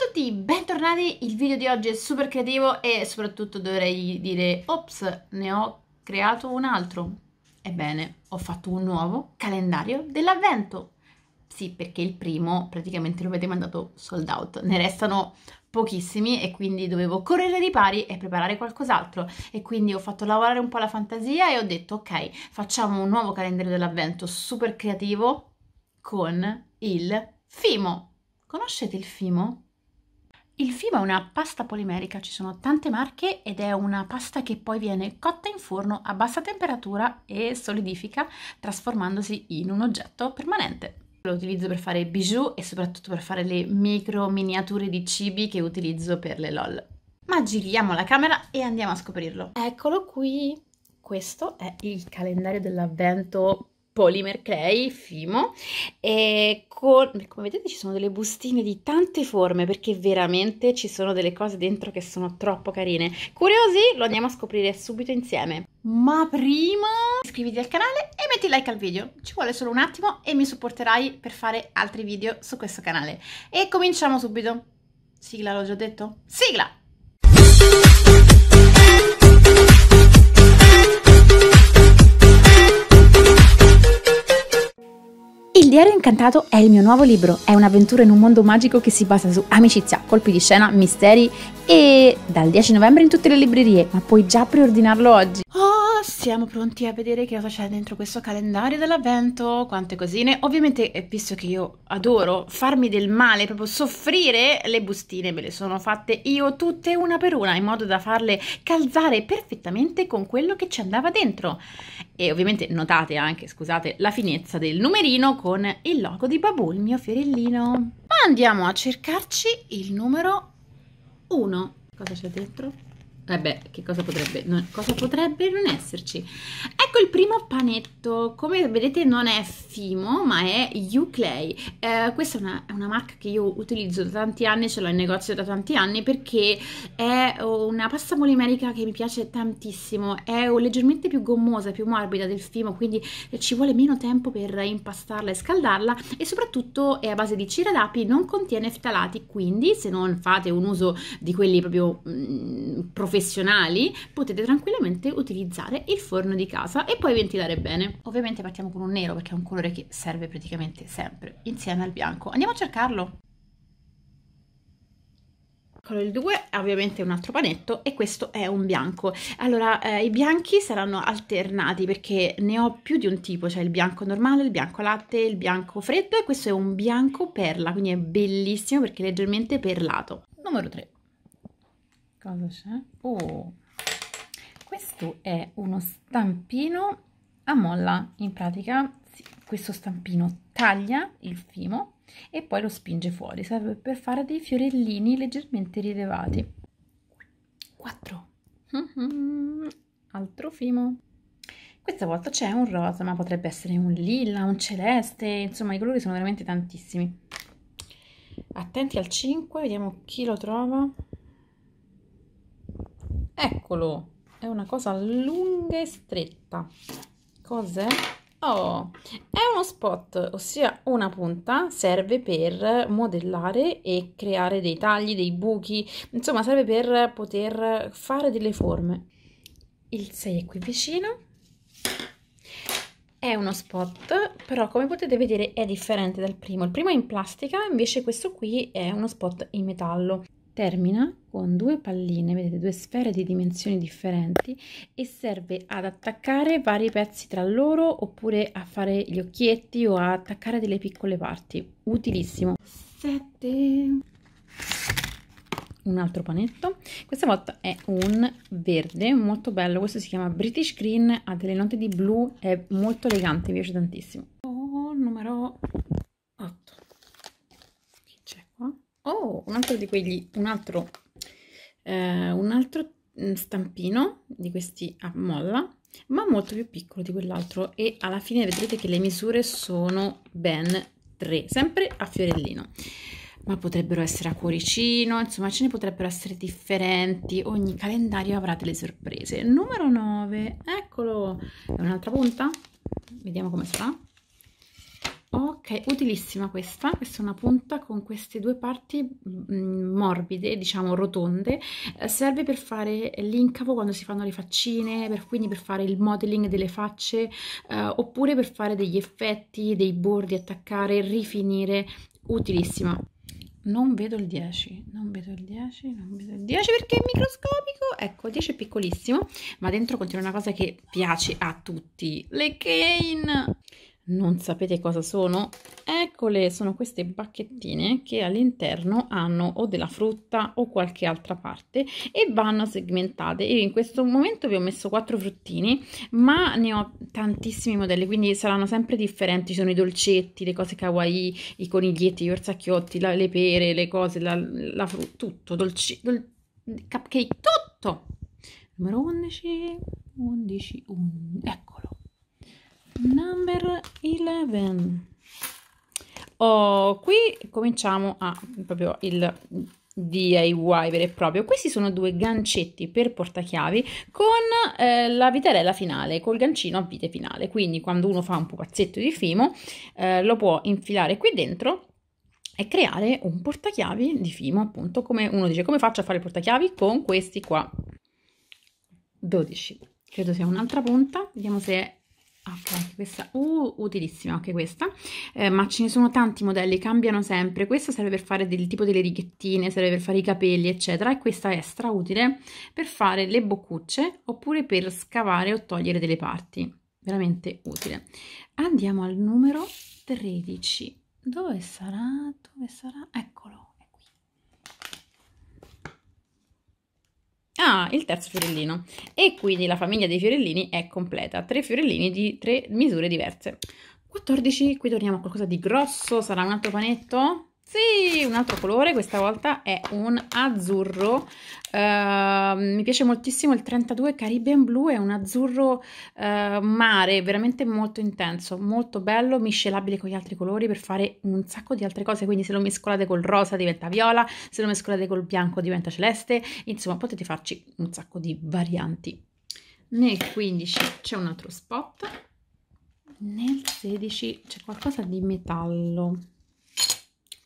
Ciao a tutti, bentornati, il video di oggi è super creativo e soprattutto dovrei dire ops, ne ho creato un altro. Ebbene, ho fatto un nuovo calendario dell'avvento. Sì, perché il primo praticamente lo avete mandato sold out, ne restano pochissimi e quindi dovevo correre ai ripari e preparare qualcos'altro e quindi ho fatto lavorare un po' la fantasia e ho detto ok, facciamo un nuovo calendario dell'avvento super creativo con il Fimo. Conoscete il Fimo? Il fima è una pasta polimerica, ci sono tante marche ed è una pasta che poi viene cotta in forno a bassa temperatura e solidifica trasformandosi in un oggetto permanente. Lo utilizzo per fare bijou e soprattutto per fare le micro miniature di cibi che utilizzo per le LOL. Ma giriamo la camera e andiamo a scoprirlo. Eccolo qui! Questo è il calendario dell'avvento Polymer Clay, Fimo, e con, come vedete ci sono delle bustine di tante forme perché veramente ci sono delle cose dentro che sono troppo carine. Curiosi? Lo andiamo a scoprire subito insieme. Ma prima iscriviti al canale e metti like al video, ci vuole solo un attimo e mi supporterai per fare altri video su questo canale. E cominciamo subito. Sigla l'ho già detto? Sigla! Il Cavaliere Incantato è il mio nuovo libro, è un'avventura in un mondo magico che si basa su amicizia, colpi di scena, misteri e dal 10 novembre in tutte le librerie, ma puoi già preordinarlo oggi siamo pronti a vedere che cosa c'è dentro questo calendario dell'avvento, quante cosine. Ovviamente, visto che io adoro farmi del male, proprio soffrire, le bustine me le sono fatte io tutte una per una, in modo da farle calzare perfettamente con quello che ci andava dentro. E ovviamente notate anche, scusate, la finezza del numerino con il logo di Babù, il mio fiorellino. Ma andiamo a cercarci il numero 1. Cosa c'è dentro? Eh che cosa potrebbe non, cosa potrebbe non esserci? Ecco il primo panetto, come vedete non è Fimo ma è Uclay, eh, questa è una, è una, marca che io utilizzo da tanti anni, ce l'ho in negozio da tanti anni perché è una pasta polimerica che mi piace tantissimo, è leggermente più gommosa, più morbida del Fimo quindi eh, ci vuole meno tempo per impastarla e scaldarla e soprattutto è a base di cera d'api, non contiene ftalati quindi se non fate un uso di quelli proprio mh, mm, professionali professionali, potete tranquillamente utilizzare il forno di casa e poi ventilare bene. Ovviamente partiamo con un nero perché è un colore che serve praticamente sempre, insieme al bianco. Andiamo a cercarlo il 2 è ovviamente un altro panetto e questo è un bianco allora eh, i bianchi saranno alternati perché ne ho più di un tipo cioè il bianco normale il bianco latte il bianco freddo e questo è un bianco perla quindi è bellissimo perché è leggermente perlato numero 3 cosa c'è? Oh, questo è uno stampino a molla. In pratica sì, questo stampino taglia il fimo e poi lo spinge fuori. Serve per fare dei fiorellini leggermente rilevati. 4. Altro fimo. Questa volta c'è un rosa, ma potrebbe essere un lilla, un celeste, insomma i colori sono veramente tantissimi. Attenti al 5, vediamo chi lo trova. Eccolo, è una cosa lunga e stretta. Cos'è? Oh, è uno spot, ossia una punta, serve per modellare e creare dei tagli, dei buchi, insomma serve per poter fare delle forme. Il 6 è qui vicino. È uno spot, però come potete vedere è differente dal primo. Il primo è in plastica, invece questo qui è uno spot in metallo. Termina con due palline, vedete due sfere di dimensioni differenti e serve ad attaccare vari pezzi tra loro oppure a fare gli occhietti o a attaccare delle piccole parti. Utilissimo. 7 un altro panetto questa volta è un verde molto bello questo si chiama british green ha delle note di blu è molto elegante mi piace tantissimo oh, un altro di quegli, un altro, eh, un altro mm, stampino di questi a molla, ma molto più piccolo di quell'altro e alla fine vedrete che le misure sono ben tre, sempre a fiorellino. Ma potrebbero essere a cuoricino, insomma ce ne potrebbero essere differenti, ogni calendario avrà delle sorprese. Numero 9, eccolo, è un'altra punta, vediamo come sarà ok utilissima questa questa è una punta con queste due parti mm, mm, morbide diciamo rotonde eh, serve per fare l'incavo quando si fanno le faccine per, quindi per fare il modeling delle facce eh, oppure per fare degli effetti dei bordi attaccare rifinire utilissima non vedo il 10, non vedo il 10, non vedo il 10 perché è microscopico, ecco il 10 è piccolissimo, ma dentro contiene una cosa che piace a tutti, le cane! non sapete cosa sono? Eccole, sono queste bacchettine che all'interno hanno o della frutta o qualche altra parte e vanno segmentate. Io in questo momento vi ho messo quattro fruttini, ma ne ho tantissimi modelli, quindi saranno sempre differenti. sono i dolcetti, le cose kawaii, i coniglietti, gli orsacchiotti, la, le pere, le cose, la, la frutta, tutto, dolci, dol, cupcake, tutto! Numero 11, 11, 11, eccolo number 11 oh, qui cominciamo a proprio il DIY vero e proprio questi sono due gancetti per portachiavi con eh, la vitarella finale col gancino a vite finale quindi quando uno fa un pupazzetto di fimo eh, lo può infilare qui dentro e creare un portachiavi di fimo appunto come uno dice come faccio a fare il portachiavi con questi qua 12 credo sia un'altra punta vediamo se è Ah, ok questa uh, utilissima anche questa eh, ma ce ne sono tanti modelli cambiano sempre questa serve per fare del tipo delle righettine serve per fare i capelli eccetera e questa è strautile per fare le boccucce oppure per scavare o togliere delle parti veramente utile andiamo al numero 13 dove sarà dove sarà eccolo Ah, il terzo fiorellino. E quindi la famiglia dei fiorellini è completa. Tre fiorellini di tre misure diverse. 14, qui torniamo a qualcosa di grosso, sarà un altro panetto? Sì, un altro colore, questa volta è un azzurro, uh, mi piace moltissimo il 32 Caribbean Blue, è un azzurro uh, mare, veramente molto intenso, molto bello, miscelabile con gli altri colori per fare un sacco di altre cose, quindi se lo mescolate col rosa diventa viola, se lo mescolate col bianco diventa celeste, insomma potete farci un sacco di varianti. Nel 15 c'è un altro spot, nel 16 c'è qualcosa di metallo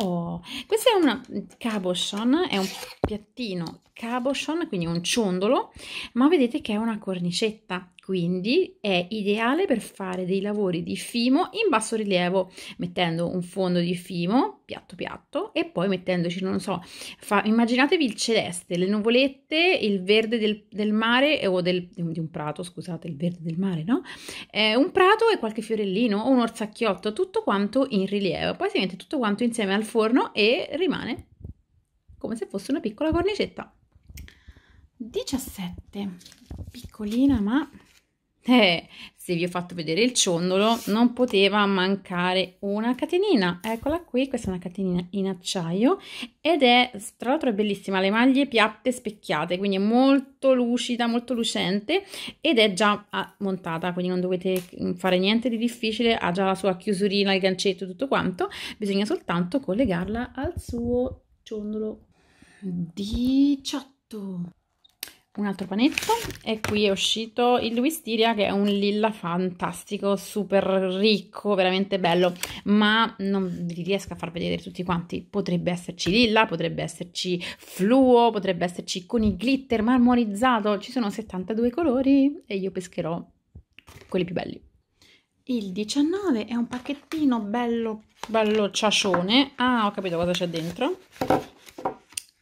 Oh, questo è un cabochon, è un piattino cabochon, quindi un ciondolo, ma vedete che è una cornicetta, quindi è ideale per fare dei lavori di fimo in basso rilievo, mettendo un fondo di fimo piatto piatto e poi mettendoci, non so, fa, immaginatevi il celeste, le nuvolette, il verde del, del mare eh, o del, di un prato, scusate, il verde del mare, no? Eh, un prato e qualche fiorellino o un orsacchiotto, tutto quanto in rilievo. Poi si mette tutto quanto insieme al forno e rimane come se fosse una piccola cornicetta. 17 piccolina ma eh, se vi ho fatto vedere il ciondolo non poteva mancare una catenina eccola qui questa è una catenina in acciaio ed è tra l'altro è bellissima le maglie piatte specchiate quindi è molto lucida molto lucente ed è già ah, montata quindi non dovete mm, fare niente di difficile ha già la sua chiusurina il gancetto tutto quanto bisogna soltanto collegarla al suo ciondolo 18 un altro panetto e qui è uscito il Wisteria che è un lilla fantastico, super ricco, veramente bello, ma non vi riesco a far vedere tutti quanti, potrebbe esserci lilla, potrebbe esserci fluo, potrebbe esserci con i glitter marmorizzato, ci sono 72 colori e io pescherò quelli più belli. Il 19 è un pacchettino bello, bello ciacione, ah ho capito cosa c'è dentro,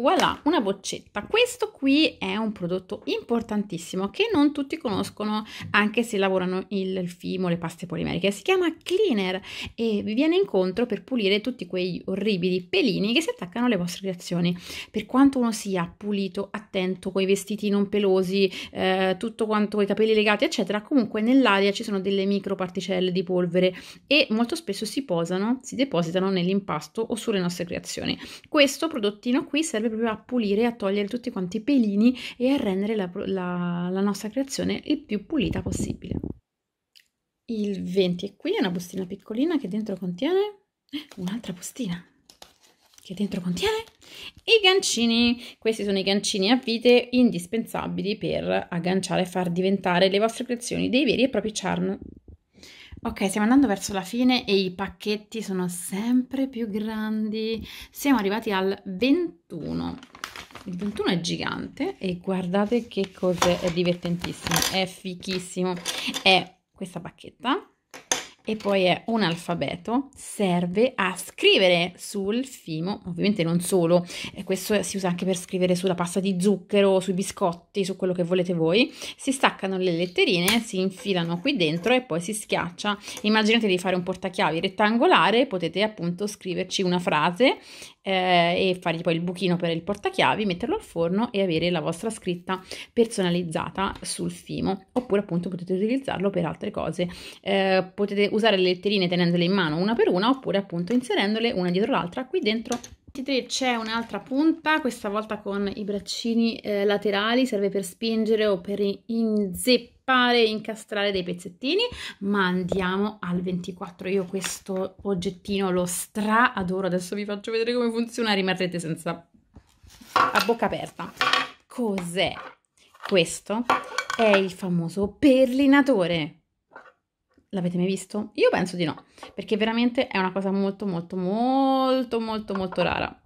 Voilà, una boccetta. Questo qui è un prodotto importantissimo che non tutti conoscono, anche se lavorano il fimo, le paste polimeriche. Si chiama Cleaner e vi viene incontro per pulire tutti quegli orribili pelini che si attaccano alle vostre creazioni. Per quanto uno sia pulito, attento, con i vestiti non pelosi, eh, tutto quanto i capelli legati, eccetera, comunque nell'aria ci sono delle microparticelle di polvere e molto spesso si posano, si depositano nell'impasto o sulle nostre creazioni. Questo prodottino qui serve serve proprio a pulire, a togliere tutti quanti i pelini e a rendere la, la, la nostra creazione il più pulita possibile. Il 20 è qui è una bustina piccolina che dentro contiene eh, un'altra bustina che dentro contiene i gancini. Questi sono i gancini a vite indispensabili per agganciare e far diventare le vostre creazioni dei veri e propri charm Ok, stiamo andando verso la fine e i pacchetti sono sempre più grandi. Siamo arrivati al 21. Il 21 è gigante e guardate che cos'è, è divertentissimo, è fichissimo. È questa pacchetta e poi è un alfabeto, serve a scrivere sul fimo, ovviamente non solo, questo si usa anche per scrivere sulla pasta di zucchero, sui biscotti, su quello che volete voi, si staccano le letterine, si infilano qui dentro e poi si schiaccia. Immaginate di fare un portachiavi rettangolare, potete appunto scriverci una frase eh, e fargli poi il buchino per il portachiavi, metterlo al forno e avere la vostra scritta personalizzata sul fimo. Oppure appunto potete utilizzarlo per altre cose. Eh, potete usare le letterine tenendole in mano una per una oppure appunto inserendole una dietro l'altra qui dentro c'è un'altra punta, questa volta con i braccini eh, laterali, serve per spingere o per inzeppare strappare, incastrare dei pezzettini, ma andiamo al 24. Io questo oggettino lo stra adoro, adesso vi faccio vedere come funziona, rimarrete senza a bocca aperta. Cos'è? Questo è il famoso perlinatore. L'avete mai visto? Io penso di no, perché veramente è una cosa molto molto molto molto molto rara.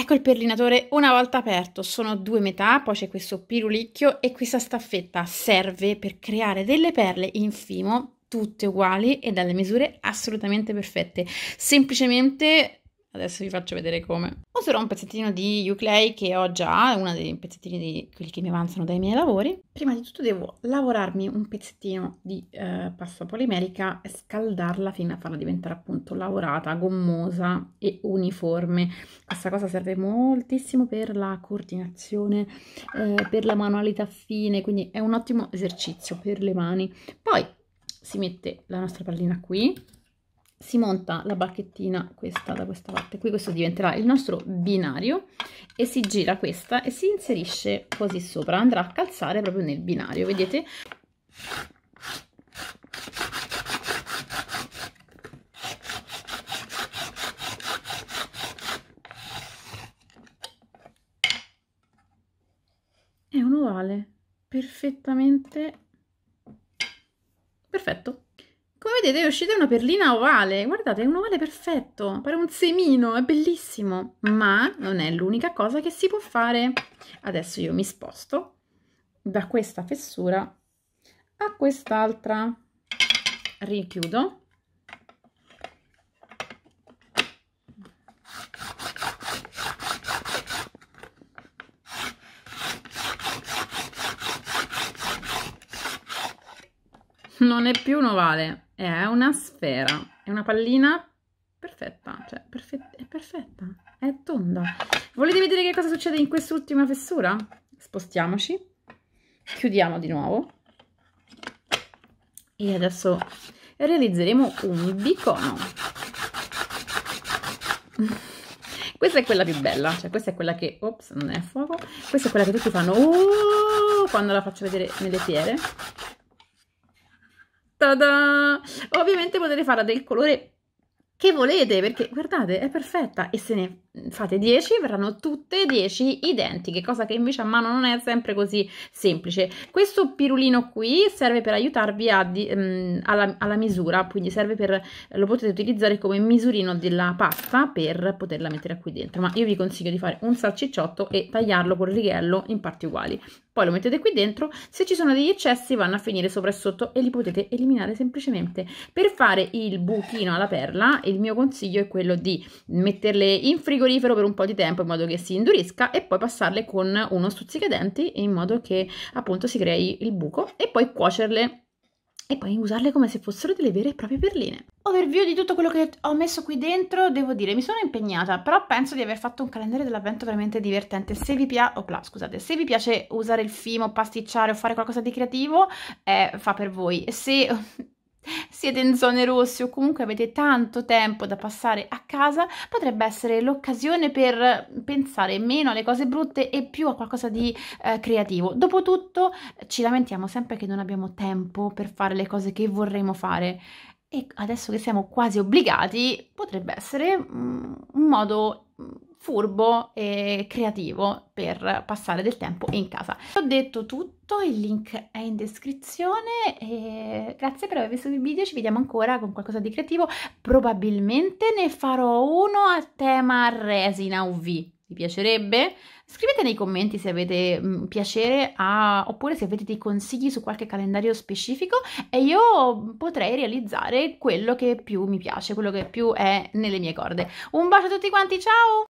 Ecco il perlinatore una volta aperto, sono due metà, poi c'è questo pirulicchio e questa staffetta serve per creare delle perle in fimo tutte uguali e dalle misure assolutamente perfette. Semplicemente Adesso vi faccio vedere come. Userò un pezzettino di Uclay che ho già, uno dei pezzettini di quelli che mi avanzano dai miei lavori. Prima di tutto devo lavorarmi un pezzettino di eh, pasta polimerica e scaldarla fino a farla diventare appunto lavorata, gommosa e uniforme. Questa cosa serve moltissimo per la coordinazione, eh, per la manualità fine, quindi è un ottimo esercizio per le mani. Poi si mette la nostra pallina qui si monta la bacchettina questa da questa parte qui questo diventerà il nostro binario e si gira questa e si inserisce così sopra andrà a calzare proprio nel binario vedete è un ovale perfettamente perfetto come vedete è uscita una perlina ovale, guardate è un ovale perfetto, pare un semino, è bellissimo, ma non è l'unica cosa che si può fare. Adesso io mi sposto da questa fessura a quest'altra, richiudo non è più un ovale è una sfera, è una pallina perfetta, cioè perfetta, è perfetta, è tonda. Volete vedere che cosa succede in quest'ultima fessura? Spostiamoci, chiudiamo di nuovo e adesso realizzeremo un bicono. questa è quella più bella, cioè questa è quella che, ops, non è fuoco, questa è quella che tutti fanno oh! quando la faccio vedere nelle fiere. Tada! Ovviamente potete farla del colore che volete perché guardate è perfetta e se ne fate 10 verranno tutte 10 identiche cosa che invece a mano non è sempre così semplice questo pirulino qui serve per aiutarvi a, um, alla, alla, misura quindi serve per lo potete utilizzare come misurino della pasta per poterla mettere qui dentro ma io vi consiglio di fare un salcicciotto e tagliarlo col righello in parti uguali poi lo mettete qui dentro se ci sono degli eccessi vanno a finire sopra e sotto e li potete eliminare semplicemente per fare il buchino alla perla il mio consiglio è quello di metterle in frigo frigorifero per un po' di tempo in modo che si indurisca e poi passarle con uno stuzzicadenti in modo che appunto si crei il buco e poi cuocerle e poi usarle come se fossero delle vere e proprie perline. Overview di tutto quello che ho messo qui dentro, devo dire, mi sono impegnata, però penso di aver fatto un calendario dell'avvento veramente divertente. Se vi, pia Opla, scusate, se vi piace usare il fimo, pasticciare o fare qualcosa di creativo, eh, fa per voi. Se siete in zone rosse o comunque avete tanto tempo da passare a casa, potrebbe essere l'occasione per pensare meno alle cose brutte e più a qualcosa di eh, creativo. Dopotutto ci lamentiamo sempre che non abbiamo tempo per fare le cose che vorremmo fare e adesso che siamo quasi obbligati potrebbe essere mm, un modo mm, furbo e creativo per passare del tempo in casa. Ho detto tutto, il link è in descrizione e grazie per aver visto il video, ci vediamo ancora con qualcosa di creativo, probabilmente ne farò uno a tema resina UV vi piacerebbe? Scrivete nei commenti se avete mh, mm, piacere a, oppure se avete dei consigli su qualche calendario specifico e io potrei realizzare quello che più mi piace, quello che più è nelle mie corde. Un bacio a tutti quanti, ciao!